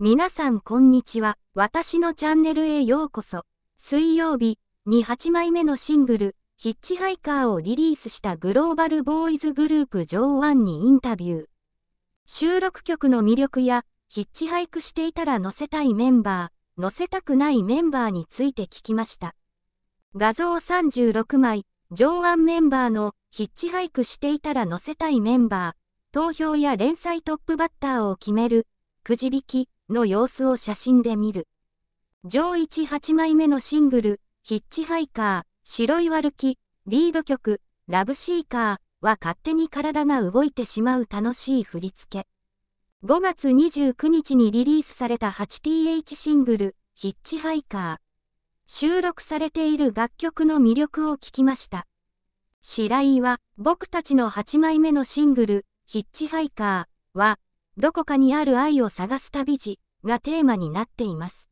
皆さんこんにちは。私のチャンネルへようこそ。水曜日に8枚目のシングル、ヒッチハイカーをリリースしたグローバルボーイズグループ上腕にインタビュー。収録曲の魅力や、ヒッチハイクしていたら載せたいメンバー、載せたくないメンバーについて聞きました。画像36枚、上腕メンバーのヒッチハイクしていたら載せたいメンバー、投票や連載トップバッターを決める、くじ引き、の様子を写真で見る。上一8枚目のシングル、ヒッチハイカー、白い悪気、リード曲、ラブシーカーは勝手に体が動いてしまう楽しい振り付け。5月29日にリリースされた 8th シングル、ヒッチハイカー。収録されている楽曲の魅力を聞きました。白井は、僕たちの8枚目のシングル、ヒッチハイカーは、どこかにある愛を探す旅路がテーマになっています。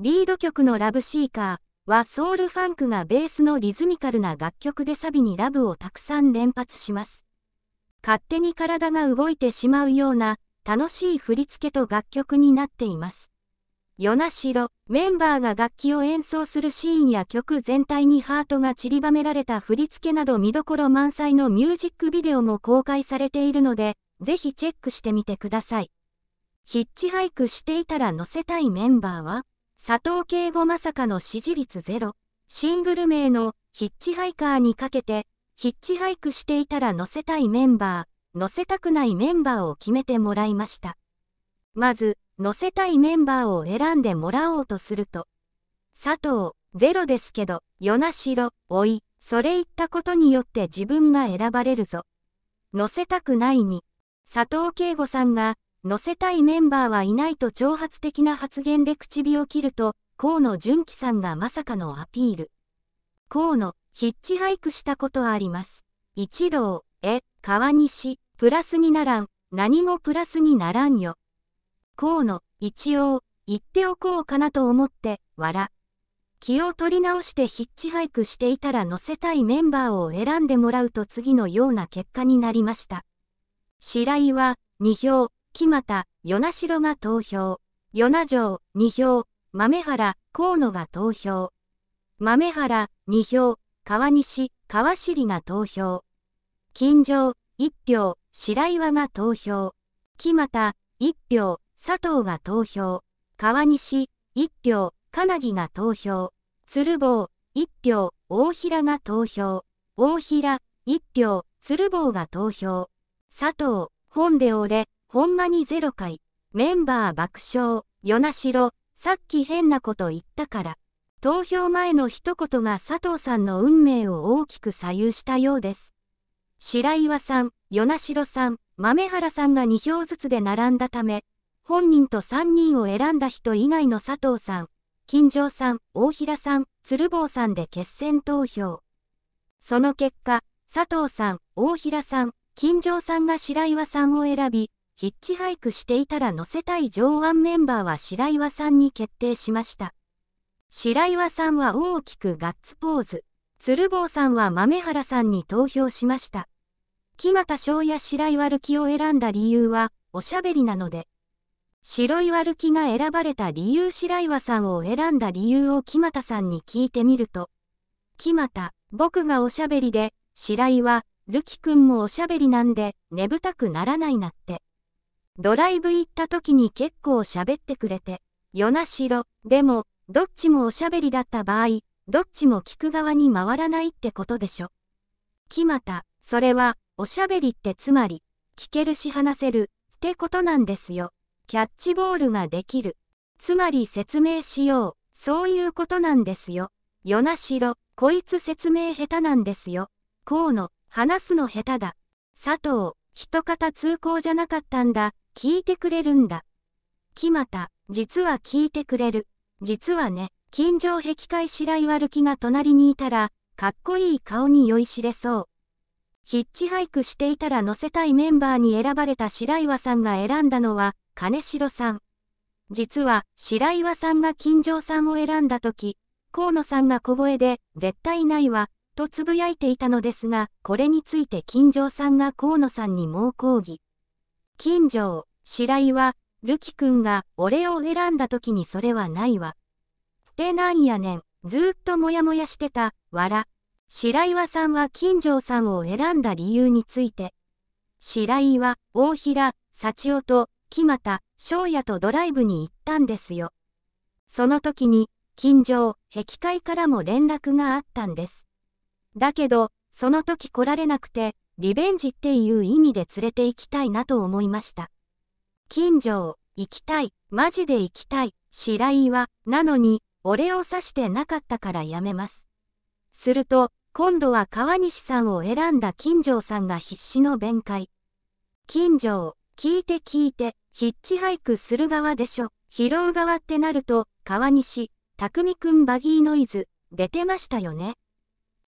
リード曲のラブシーカーはソウルファンクがベースのリズミカルな楽曲でサビにラブをたくさん連発します。勝手に体が動いてしまうような楽しい振り付けと楽曲になっています。なしろメンバーが楽器を演奏するシーンや曲全体にハートが散りばめられた振り付けなど見どころ満載のミュージックビデオも公開されているので、ぜひチェックしてみてください。ヒッチハイクしていたら乗せたいメンバーは、佐藤敬吾まさかの支持率ゼロ、シングル名のヒッチハイカーにかけて、ヒッチハイクしていたら乗せたいメンバー、乗せたくないメンバーを決めてもらいました。まず、乗せたいメンバーを選んでもらおうとすると、佐藤、ゼロですけど、与那城、おい、それ言ったことによって自分が選ばれるぞ。乗せたくないに、佐藤慶吾さんが、乗せたいメンバーはいないと挑発的な発言で口火を切ると、河野純喜さんがまさかのアピール。河野、ヒッチハイクしたことあります。一同、え、川西、プラスにならん、何もプラスにならんよ。河野、一応、言っておこうかなと思って、笑。気を取り直してヒッチハイクしていたら乗せたいメンバーを選んでもらうと次のような結果になりました。白岩、二2票、木又、与那城が投票。与那城2票、豆原、河野が投票。豆原2票、川西、川尻が投票。金城1票、白岩が投票。木又1票、佐藤が投票。川西1票、金木が投票。鶴坊1票、大平が投票。大平1票、鶴坊が投票。佐藤、本で俺、ほんまにゼロ回。メンバー爆笑、与那城、さっき変なこと言ったから。投票前の一言が佐藤さんの運命を大きく左右したようです。白岩さん、与那城さん、豆原さんが2票ずつで並んだため、本人と3人を選んだ人以外の佐藤さん、金城さん、大平さん、鶴房さんで決選投票。その結果、佐藤さん、大平さん、金城さんが白岩さんを選び、ヒッチハイクしていたら乗せたい上腕メンバーは白岩さんに決定しました。白岩さんは大きくガッツポーズ。鶴坊さんは豆原さんに投票しました。木又翔や白岩るきを選んだ理由は、おしゃべりなので。白岩るきが選ばれた理由白岩さんを選んだ理由を木又さんに聞いてみると。木又、僕がおしゃべりで、白岩、ルキくんもおしゃべりなんで、眠たくならないなって。ドライブ行った時に結構喋ってくれて、よなしろ、でも、どっちもおしゃべりだった場合、どっちも聞く側に回らないってことでしょ。木又、それは、おしゃべりってつまり、聞けるし話せる、ってことなんですよ。キャッチボールができる。つまり説明しよう、そういうことなんですよ。よなしろ、こいつ説明下手なんですよ。河野、話すの下手だ。佐藤、人方通行じゃなかったんだ。聞いてくれるんだ。木又、実は聞いてくれる。実はね、近所壁会白岩るきが隣にいたら、かっこいい顔に酔いしれそう。ヒッチハイクしていたら乗せたいメンバーに選ばれた白岩さんが選んだのは、金城さん。実は、白岩さんが金城さんを選んだ時、河野さんが小声で、絶対ないわ、とつぶやいていたのですが、これについて金城さんが河野さんに猛抗議。金城、白井は、るきくんが俺を選んだ時にそれはないわ。ってなんやねん、ずっともやもやしてた、わら。白岩さんは金城さんを選んだ理由について。白岩、大平、幸男と、木又、翔也とドライブに行ったんですよ。その時に、金城、壁会からも連絡があったんです。だけど、その時来られなくて、リベンジっていう意味で連れて行きたいなと思いました。近所、行きたい、マジで行きたい、白井は、なのに、俺を指してなかったからやめます。すると、今度は川西さんを選んだ金城さんが必死の弁解。金城、聞いて聞いて、ヒッチハイクする側でしょ、拾う側ってなると、川西、匠くんバギーノイズ、出てましたよね。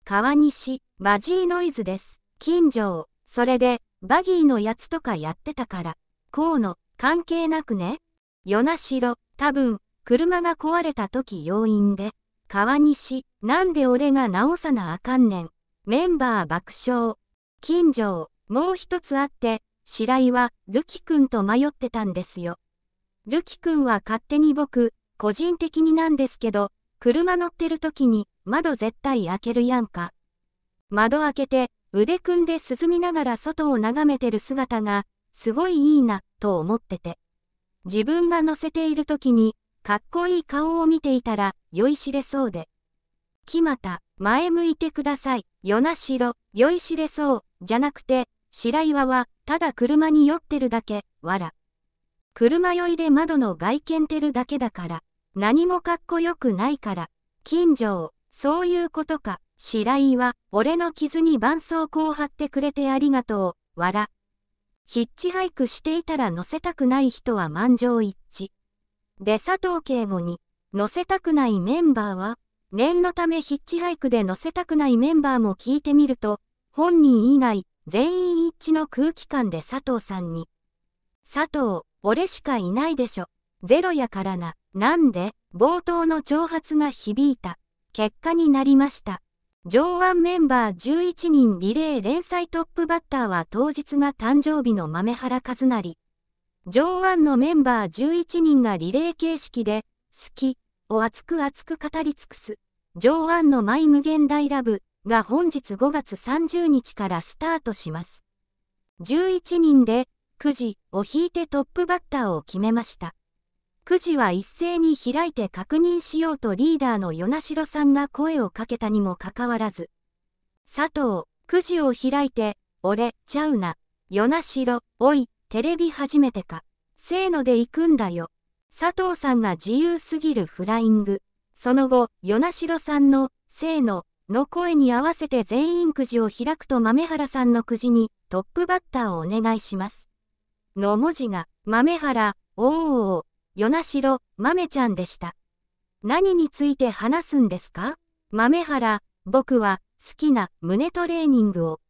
川西、マジーノイズです。近所、それで、バギーのやつとかやってたから。河野、関係なくね。与那城、多分、車が壊れた時要因で。川西、なんで俺が直さなあかんねん。メンバー爆笑。近所、もう一つあって、白井は、ルキ君と迷ってたんですよ。ルキ君は勝手に僕、個人的になんですけど、車乗ってる時に窓絶対開けるやんか。窓開けて腕組んで進みながら外を眺めてる姿がすごいいいなと思ってて。自分が乗せている時にかっこいい顔を見ていたら酔いしれそうで。木又、前向いてください。よなしろ、酔いしれそう、じゃなくて、白岩は、ただ車に酔ってるだけ、わら。車酔いで窓の外見てるだけだから。何もかっこよくないから。近所そういうことか。白井は、俺の傷に絆創膏を貼ってくれてありがとう。わら。ヒッチハイクしていたら乗せたくない人は満場一致。で佐藤敬吾に、乗せたくないメンバーは、念のためヒッチハイクで乗せたくないメンバーも聞いてみると、本人以外、全員一致の空気感で佐藤さんに。佐藤、俺しかいないでしょ。ゼロやからな。なんで、冒頭の挑発が響いた、結果になりました。上腕メンバー11人リレー連載トップバッターは当日が誕生日の豆原和成。上腕のメンバー11人がリレー形式で、好きを熱く熱く語り尽くす。上腕のマイ無限大ラブが本日5月30日からスタートします。11人で、9時を引いてトップバッターを決めました。くじは一斉に開いて確認しようとリーダーの与那城さんが声をかけたにもかかわらず、佐藤、くじを開いて、俺、ちゃうな、与那城、おい、テレビ初めてか、せーので行くんだよ。佐藤さんが自由すぎるフライング。その後、与那城さんの、せーの、の声に合わせて全員くじを開くと豆原さんのくじに、トップバッターをお願いします。の文字が、豆原、おおお与那城、豆ちゃんでした。何について話すんですか豆原、僕は好きな胸トレーニングを。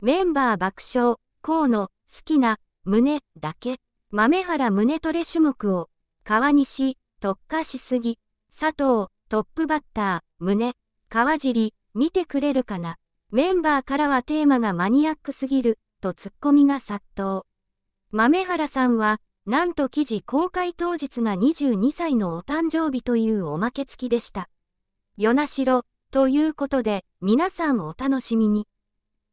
メンバー爆笑、河野、好きな胸だけ。豆原胸トレ種目を。川西、特化しすぎ。佐藤、トップバッター、胸。川尻、見てくれるかな。メンバーからはテーマがマニアックすぎる、とツッコミが殺到。豆原さんは、なんと記事公開当日が22歳のお誕生日というおまけ付きでした。なしろ、ということで、皆さんお楽しみに。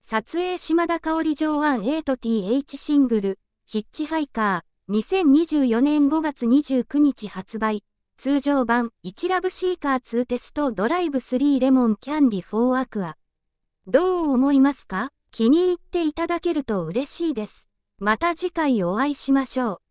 撮影島田香織上腕 A と TH シングル、ヒッチハイカー、2024年5月29日発売、通常版、1ラブシーカー2テストドライブ3レモンキャンディ4アクア。どう思いますか気に入っていただけると嬉しいです。また次回お会いしましょう。